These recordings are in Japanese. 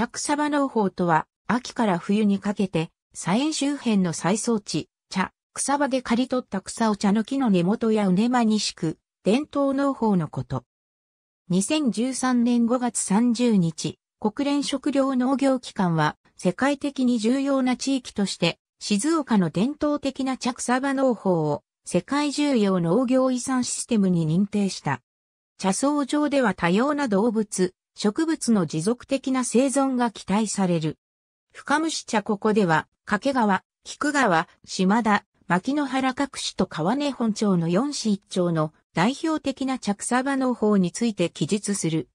着サバ農法とは、秋から冬にかけて、菜園周辺の再装置、茶、草場で刈り取った草を茶の木の根元やうねまに敷く、伝統農法のこと。2013年5月30日、国連食糧農業機関は、世界的に重要な地域として、静岡の伝統的な着サバ農法を、世界重要農業遺産システムに認定した。茶草場では多様な動物、植物の持続的な生存が期待される。深蒸し茶ここでは、掛川、菊川、島田、牧野原各市と川根本町の四市一町の代表的な着サバ農法について記述する。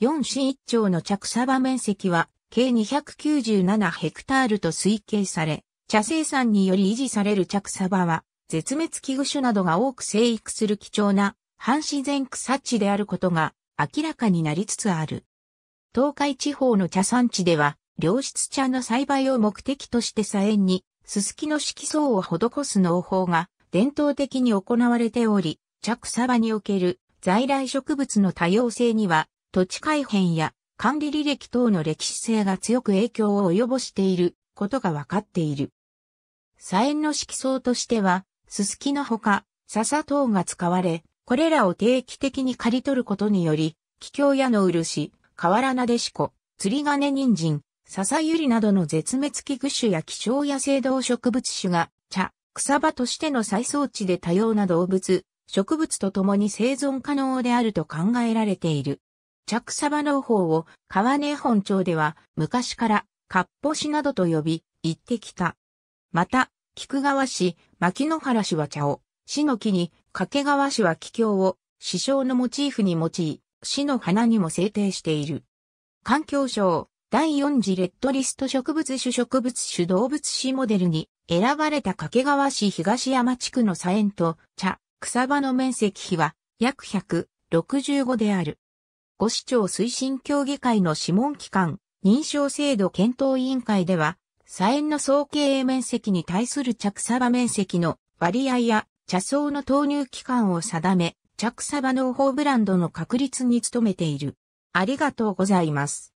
四市一町の着サバ面積は計297ヘクタールと推計され、茶生産により維持される着サバは絶滅危惧種などが多く生育する貴重な半自然草地であることが明らかになりつつある。東海地方の茶産地では、良質茶の栽培を目的として茶園に、すすきの色素を施す農法が伝統的に行われており、茶草場における在来植物の多様性には、土地改変や管理履歴等の歴史性が強く影響を及ぼしていることがわかっている。茶園の色相としては、すすきのほか、笹等が使われ、これらを定期的に刈り取ることにより、気境屋の漆、瓦なでしこ、釣り金人参、笹ゆりなどの絶滅危惧種や気象野生動植物種が、茶、草場としての再装置で多様な動物、植物と共に生存可能であると考えられている。茶草場農法を川根本町では昔からっぽしなどと呼び、行ってきた。また、菊川市、牧野原市は茶を、市の木に掛川市は気境を、師匠のモチーフに用い、市の花にも制定している。環境省、第4次レッドリスト植物種植物種動物種モデルに選ばれた掛川市東山地区の左園と茶、草場の面積比は約165である。五市町推進協議会の諮問機関、認証制度検討委員会では、左園の総経営面積に対する茶草場面積の割合や茶草の投入期間を定め、着サバ農法ブランドの確立に努めている。ありがとうございます。